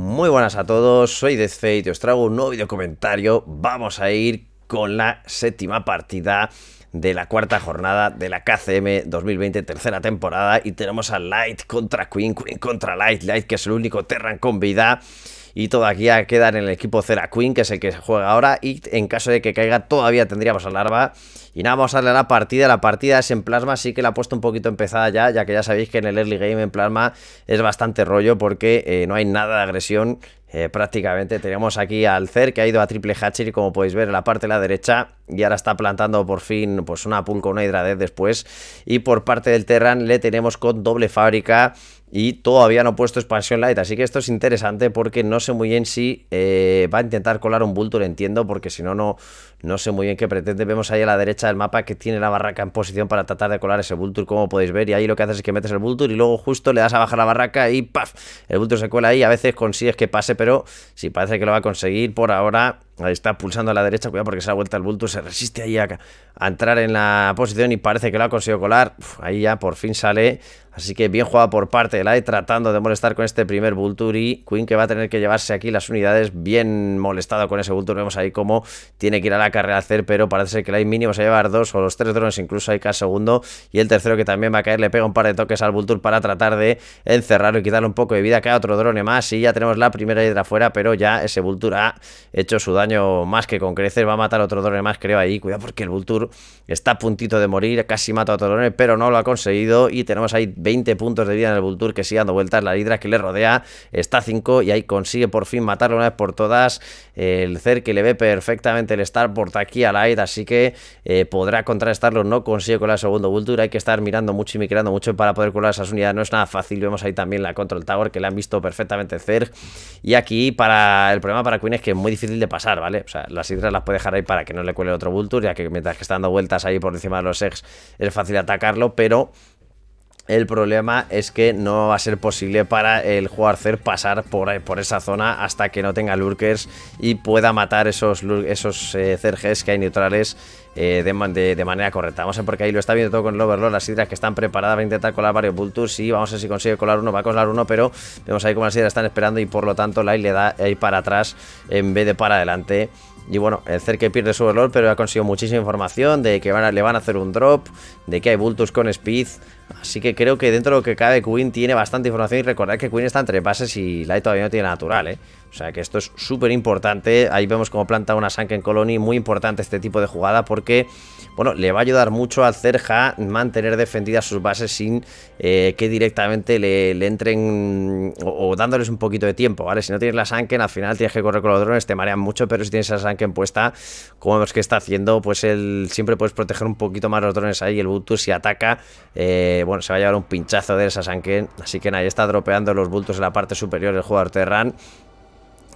Muy buenas a todos, soy Deathfate y os traigo un nuevo video comentario. Vamos a ir con la séptima partida de la cuarta jornada de la KCM 2020, tercera temporada. Y tenemos a Light contra Queen, Queen contra Light, Light que es el único Terran con vida y todavía queda en el equipo Zera Queen, que es el que se juega ahora, y en caso de que caiga todavía tendríamos a Larva. Y nada, vamos a darle a la partida, la partida es en Plasma, sí que la ha puesto un poquito empezada ya, ya que ya sabéis que en el early game en Plasma es bastante rollo porque eh, no hay nada de agresión eh, prácticamente. Tenemos aquí al Cer que ha ido a triple hatcher y como podéis ver en la parte de la derecha y ahora está plantando por fin pues una pulco, una hidradez después. Y por parte del Terran le tenemos con doble fábrica y todavía no ha puesto expansión light, así que esto es interesante porque no sé muy bien si eh, va a intentar colar un vulture, entiendo, porque si no, no, sé muy bien qué pretende. Vemos ahí a la derecha del mapa que tiene la barraca en posición para tratar de colar ese vulture, como podéis ver, y ahí lo que haces es que metes el vulture y luego justo le das a bajar la barraca y ¡paf! El vulture se cuela ahí, a veces consigues que pase, pero si parece que lo va a conseguir por ahora... Ahí está pulsando a la derecha, cuidado porque se ha vuelta el Vultur se resiste ahí a, entrar en la posición y parece que lo ha conseguido colar. ahí ya por fin sale, así que bien jugado por parte de lai tratando de molestar con este primer Vultur y Queen que va a tener que llevarse aquí las unidades bien molestado con ese Vultur. Vemos ahí cómo tiene que ir a la carrera a hacer, pero parece que el AI mínimo se va a llevar dos o los tres drones incluso hay cada segundo y el tercero que también va a caer le pega un par de toques al Vultur para tratar de encerrarlo y quitarle un poco de vida. Cae otro drone más y ya tenemos la primera hidra afuera, pero ya ese Vultur ha hecho su daño más que con crecer, Va a matar a otro drone más, creo, ahí. Cuidado porque el Vulture está a puntito de morir. Casi mata a otro drone, pero no lo ha conseguido. Y tenemos ahí 20 puntos de vida en el Vulture que sigue dando vueltas. La Hidra que le rodea está a 5 y ahí consigue por fin matarlo una vez por todas. El Cer que le ve perfectamente el Starport aquí a aire, así que eh, podrá contrarrestarlo. No consigue con el segundo Vulture. Hay que estar mirando mucho y mirando mucho para poder colar esas unidades. No es nada fácil. Vemos ahí también la Control Tower que le han visto perfectamente Cer. Y aquí para el problema para Queen es que es muy difícil de pasar. ¿vale? O las hidras las puede dejar ahí para que no le cuele otro Vulture, ya que mientras que está dando vueltas ahí por encima de los ex es fácil atacarlo, pero... El problema es que no va a ser posible para el hacer pasar por, por esa zona hasta que no tenga lurkers y pueda matar esos, esos cerges eh, que hay neutrales eh, de, manera correcta. Vamos a ver porque ahí lo está viendo todo con el overlord, las sidras que están preparadas para intentar colar varios bultos y vamos a ver si consigue colar uno, va a colar uno, pero vemos ahí como las sidras están esperando y por lo tanto la Light le da ahí para atrás en vez de para adelante y bueno, el Cerque pierde su valor, pero ha conseguido muchísima información de que van le van a hacer un drop, de que hay bultos con Speed. Así que creo que dentro de lo que cabe, Queen tiene bastante información. Y recordad que Queen está entre bases y Light todavía no tiene natural, ¿eh? O sea que esto es súper importante. Ahí vemos cómo planta una en Colony. Muy importante este tipo de jugada porque bueno, le va a ayudar mucho al Cerja mantener defendidas sus bases sin eh, que directamente le, entren o, dándoles un poquito de tiempo, ¿vale? Si no tienes la Sanken, al final tienes que correr con los drones, te marean mucho, pero si tienes la Sanken puesta, como vemos que está haciendo, pues él siempre puedes proteger un poquito más los drones ahí. Y El Bultus si ataca, eh, bueno, se va a llevar un pinchazo de esa Sanken. Así que nadie está dropeando los bultos en la parte superior del jugador Terran.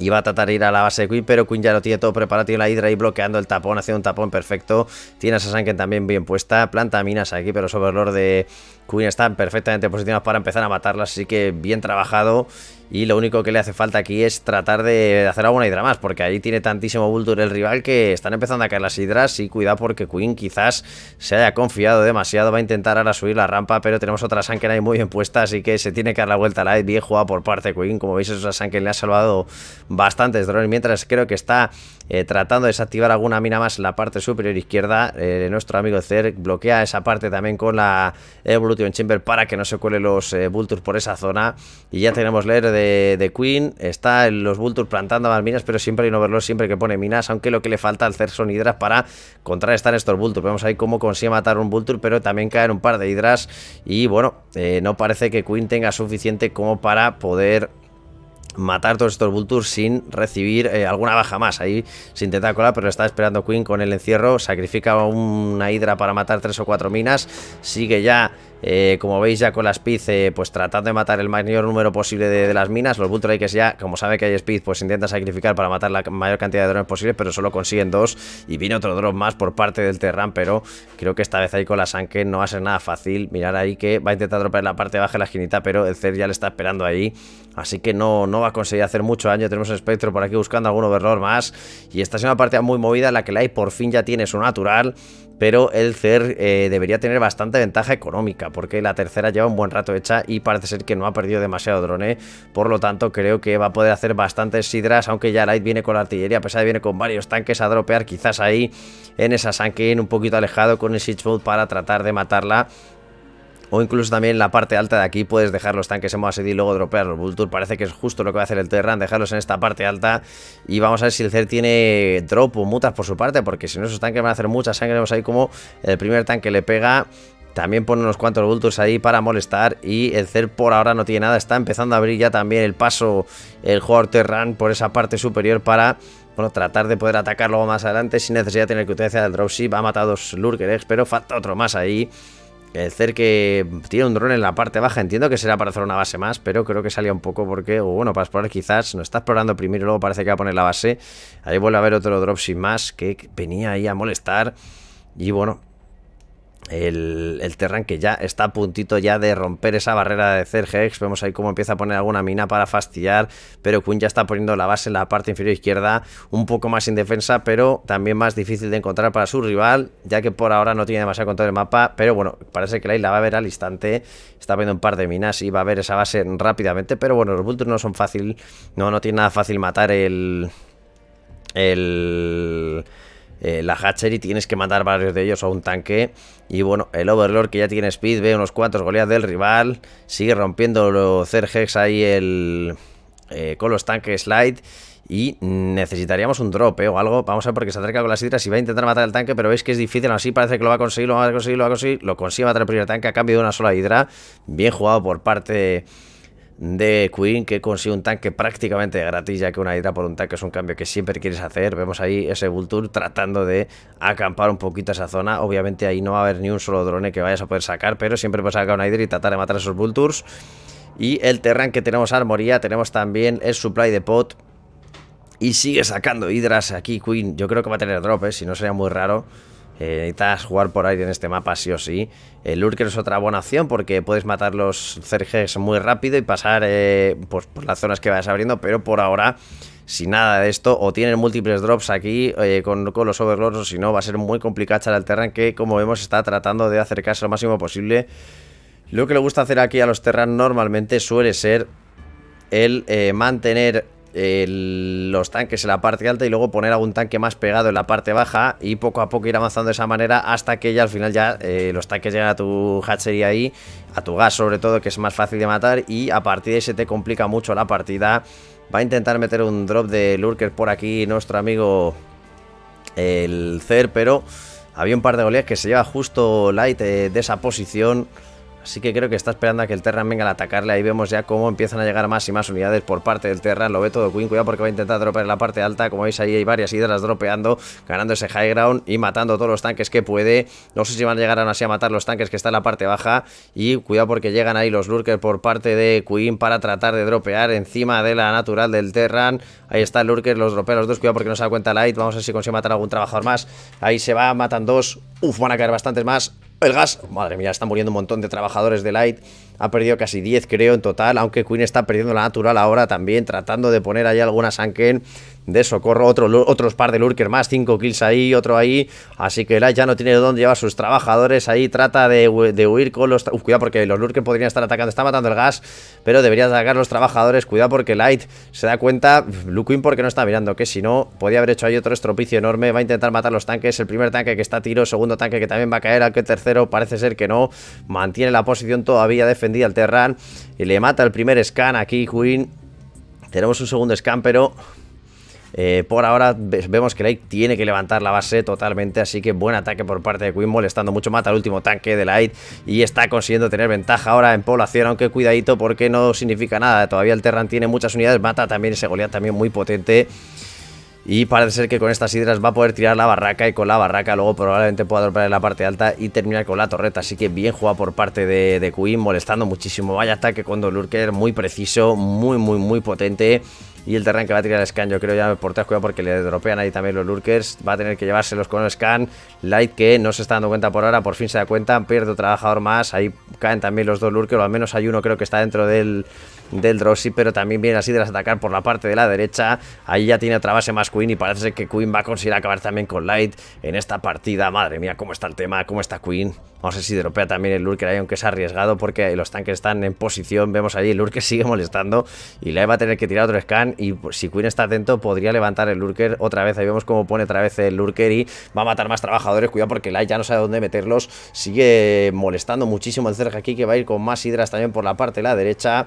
Iba a tratar de ir a la base de Queen, pero Queen ya lo tiene todo preparado. Tiene la hidra ahí bloqueando el tapón, haciendo un tapón perfecto. Tiene a Sasanken también bien puesta. Planta minas aquí, pero el Lord de Queen están perfectamente posicionados para empezar a matarlas. Así que bien trabajado. Y lo único que le hace falta aquí es tratar de hacer alguna hidra más, porque ahí tiene tantísimo Vulture el rival que están empezando a caer las hidras y cuidado porque Queen quizás se haya confiado demasiado, va a intentar ahora subir la rampa, pero tenemos otra Sanken ahí muy bien puesta, así que se tiene que dar la vuelta light, bien jugada por parte de Queen, como veis esa Sanken le ha salvado bastantes drones, mientras creo que está eh, tratando de desactivar alguna mina más en la parte superior izquierda, eh, nuestro amigo Zerk bloquea esa parte también con la Evolution Chamber para que no se cuelen los eh, Vultures por esa zona y ya tenemos leer de de, Queen. Está en los Vultures plantando más minas, pero siempre hay un overlord siempre que pone minas, aunque lo que le falta al hacer son hidras para contrarrestar estos Vultures. Vemos ahí cómo consigue matar un Vulture, pero también caen un par de hidras y bueno, eh, no parece que Queen tenga suficiente como para poder matar todos estos Vultures sin recibir eh, alguna baja más. Ahí sin intenta colar, pero está esperando Queen con el encierro. Sacrifica una hidra para matar tres o cuatro minas. Sigue ya eh, como veis ya con la Speed, eh, pues tratando de matar el mayor número posible de, las minas. Los Bull ya, como sabe que hay Speed, pues intenta sacrificar para matar la mayor cantidad de drones posible, pero solo consiguen dos. Y viene otro drone más por parte del Terran, pero creo que esta vez ahí con la Sanke no va a ser nada fácil. Mirar ahí que va a intentar romper la parte baja de la esquinita, pero el Zer ya le está esperando ahí. Así que no, no va a conseguir hacer mucho daño. Tenemos un espectro por aquí buscando algún overlord más. Y esta es una partida muy movida la que la hay por fin ya tiene su natural pero el CER eh, debería tener bastante ventaja económica, porque la tercera lleva un buen rato hecha y parece ser que no ha perdido demasiado drone, por lo tanto creo que va a poder hacer bastantes sidras, aunque ya Light viene con la artillería, a pesar de viene con varios tanques a dropear, quizás ahí en esa Sankin un poquito alejado con el Siege para tratar de matarla o incluso también en la parte alta de aquí puedes dejar los tanques en modo y luego los Vulture parece que es justo lo que va a hacer el Terran, dejarlos en esta parte alta y vamos a ver si el CER tiene drop o mutas por su parte, porque si no esos tanques van a hacer mucha sangre, vemos ahí como el primer tanque le pega... También pone unos cuantos Vultures ahí para molestar y el CER por ahora no tiene nada, está empezando a abrir ya también el paso el jugador Terran por esa parte superior para bueno, tratar de poder atacar luego más adelante sin necesidad de tener que utilizar el dropship. Ha matado dos Lurker pero falta otro más ahí. El que tiene un dron en la parte baja. Entiendo que será para hacer una base más, pero creo que salía un poco porque, bueno, para explorar quizás. No está explorando primero y luego parece que va a poner la base. Ahí vuelve a haber otro drop sin más que venía ahí a molestar. Y bueno, el, el Terran que ya está a puntito ya de romper esa barrera de Cergex. Vemos ahí cómo empieza a poner alguna mina para fastidiar, pero Kun ya está poniendo la base en la parte inferior izquierda, un poco más indefensa, pero también más difícil de encontrar para su rival, ya que por ahora no tiene demasiado control del mapa, pero bueno, parece que la isla va a ver al instante, está viendo un par de minas y va a ver esa base rápidamente, pero bueno, los bultos no son fácil, no, no tiene nada fácil matar el... el eh, la Hatchery, tienes que matar varios de ellos a un tanque. Y bueno, el Overlord que ya tiene speed, ve unos cuantos goleas del rival, sigue rompiendo los Cergex ahí el, eh, con los tanques Slide. Y necesitaríamos un drop eh, o algo. Vamos a ver porque se acerca con las hidras y va a intentar matar el tanque, pero veis que es difícil. Así parece que lo va a conseguir, lo va a conseguir, lo va a conseguir. Lo consigue matar el primer tanque a cambio de una sola hidra. Bien jugado por parte de Queen que consigue un tanque prácticamente gratis ya que una hidra por un tanque es un cambio que siempre quieres hacer vemos ahí ese Vulture tratando de acampar un poquito esa zona obviamente ahí no va a haber ni un solo drone que vayas a poder sacar pero siempre a sacar una hidra y tratar de matar a esos Vultures y el Terran que tenemos Armoría tenemos también el Supply de Pot y sigue sacando hidras aquí Queen yo creo que va a tener drop ¿eh? si no sería muy raro eh, necesitas jugar por ahí en este mapa sí o sí. El eh, Lurker es otra buena opción porque puedes matar los Cerges muy rápido y pasar eh, pues, por las zonas que vayas abriendo, pero por ahora, sin nada de esto, o tienen múltiples drops aquí con, los Overlords o si no, va a ser muy complicado echar al Terran que, como vemos, está tratando de acercarse lo máximo posible. Lo que le gusta hacer aquí a los Terran normalmente suele ser el mantener los tanques en la parte alta y luego poner algún tanque más pegado en la parte baja y poco a poco ir avanzando de esa manera hasta que ya al final ya eh, los tanques llegan a tu hatchery ahí, a tu gas sobre todo que es más fácil de matar y a partir de ahí se te complica mucho la partida. Va a intentar meter un drop de lurker por aquí nuestro amigo el Cer, pero había un par de goles que se lleva justo light eh, de esa posición. Así que creo que está esperando a que el Terran venga a atacarle. Ahí vemos ya cómo empiezan a llegar más y más unidades por parte del Terran. Lo ve todo Queen. Cuidado porque va a intentar dropear en la parte alta. Como veis ahí hay varias hidras dropeando. Ganando ese high ground y matando todos los tanques que puede. No sé si van a llegar aún así a matar los tanques que está en la parte baja. Y cuidado porque llegan ahí los lurkers por parte de Queen para tratar de dropear encima de la natural del Terran. Ahí está el lurker, los dropea los dos. Cuidado porque no se da cuenta Light. Vamos a ver si consigue matar algún trabajador más. Ahí se va, matan dos. Uf, van a caer bastantes más. El gas, madre mía, están muriendo un montón de trabajadores de Light. Ha perdido casi 10, creo, en total, aunque Queen está perdiendo la natural ahora también, tratando de poner ahí alguna Sanken de socorro, otro, otros par de lurker más, 5 kills ahí, otro ahí, así que Light ya no tiene dónde llevar sus trabajadores ahí, trata de, huir con los... cuidado porque los lurker podrían estar atacando, está matando el gas, pero debería atacar los trabajadores, cuidado porque Light se da cuenta, Queen porque no está mirando, que si no, podía haber hecho ahí otro estropicio enorme, va a intentar matar los tanques, el primer tanque que está a tiro, segundo tanque que también va a caer, al que tercero parece ser que no, mantiene la posición todavía defensiva al el Terran. Y le mata el primer scan aquí, Queen. Tenemos un segundo scan, pero... Eh, por ahora vemos que Light tiene que levantar la base totalmente, así que buen ataque por parte de Queen, molestando mucho, mata al último tanque de Light y está consiguiendo tener ventaja ahora en población, aunque cuidadito porque no significa nada, todavía el Terran tiene muchas unidades, mata también ese Goliath también muy potente y parece ser que con estas hidras va a poder tirar la barraca y con la barraca luego probablemente pueda dropar en la parte alta y terminar con la torreta. Así que bien jugado por parte de, de Queen, molestando muchísimo. Vaya ataque con Dolurker, muy preciso, muy, muy, muy potente. Y el Terran que va a tirar el scan, yo creo ya por tres cuidado porque le dropean ahí también los lurkers. Va a tener que llevárselos con el scan. Light que no se está dando cuenta por ahora, por fin se da cuenta. Pierde un trabajador más. Ahí caen también los dos lurkers, o al menos hay uno creo que está dentro del, del Drossi, pero también viene así de las atacar por la parte de la derecha. Ahí ya tiene otra base más Queen y parece que Queen va a conseguir acabar también con Light en esta partida. Madre mía, cómo está el tema, cómo está Queen. Vamos a ver si dropea también el Lurker ahí, aunque es arriesgado porque los tanques están en posición. Vemos ahí, el Lurker sigue molestando y la va a tener que tirar otro scan. Y si Queen está atento, podría levantar el Lurker otra vez. Ahí vemos cómo pone otra vez el Lurker y va a matar más trabajadores. Cuidado porque la ya no sabe dónde meterlos. Sigue molestando muchísimo el cerca aquí que va a ir con más hidras también por la parte de la derecha.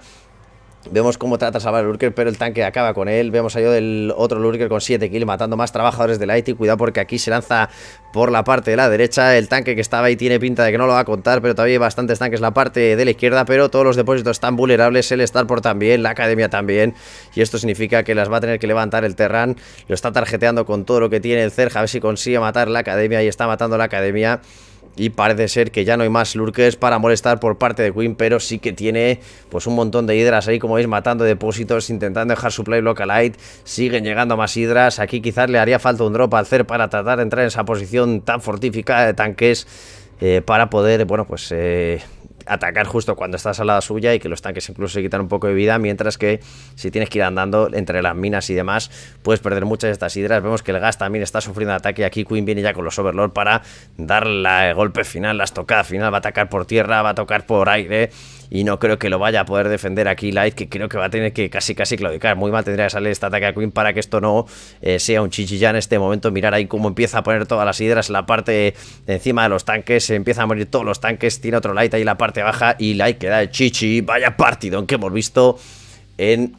Vemos cómo trata de salvar el Lurker, pero el tanque acaba con él. Vemos ahí otro Lurker con 7 kills, matando más trabajadores del IT. Cuidado porque aquí se lanza por la parte de la derecha. El tanque que estaba ahí tiene pinta de que no lo va a contar, pero todavía hay bastantes tanques en la parte de la izquierda. Pero todos los depósitos están vulnerables. El Starport también, la Academia también. Y esto significa que las va a tener que levantar el Terran. Lo está tarjeteando con todo lo que tiene el Cerja. A ver si consigue matar la Academia y está matando la Academia y parece ser que ya no hay más lurques para molestar por parte de Quinn pero sí que tiene pues un montón de hidras ahí, como veis, matando depósitos, intentando dejar su play localite, siguen llegando más hidras, aquí quizás le haría falta un drop a hacer para tratar de entrar en esa posición tan fortificada de tanques eh, para poder, bueno, pues... Eh, atacar justo cuando estás a la suya y que los tanques incluso se quitan un poco de vida, mientras que si tienes que ir andando entre las minas y demás, puedes perder muchas de estas hidras. Vemos que el gas también está sufriendo ataque aquí Queen viene ya con los Overlord para dar el golpe final, la estocada final, va a atacar por tierra, va a tocar por aire y no creo que lo vaya a poder defender aquí Light, que creo que va a tener que casi casi claudicar. Muy mal tendría que salir este ataque a Queen para que esto no eh, sea un ya en este momento. Mirar ahí cómo empieza a poner todas las hidras en la parte encima de los tanques, se empieza a morir todos los tanques, tiene otro Light ahí en la parte baja y Light queda de chichi. Vaya partidón que hemos visto en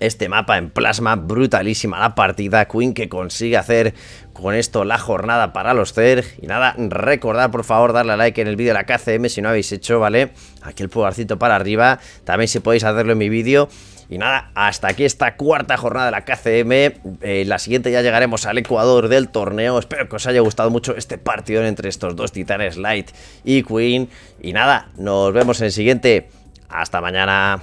este mapa en plasma, brutalísima la partida, Queen que consigue hacer con esto la jornada para los CERG y nada, recordad por favor darle a like en el vídeo de la KCM si no habéis hecho, ¿vale? Aquí el pulgarcito para arriba, también si podéis hacerlo en mi vídeo y nada, hasta aquí esta cuarta jornada de la KCM. Eh, la siguiente ya llegaremos al Ecuador del torneo. Espero que os haya gustado mucho este partido entre estos dos titanes Light y Queen. Y nada, nos vemos en el siguiente. Hasta mañana.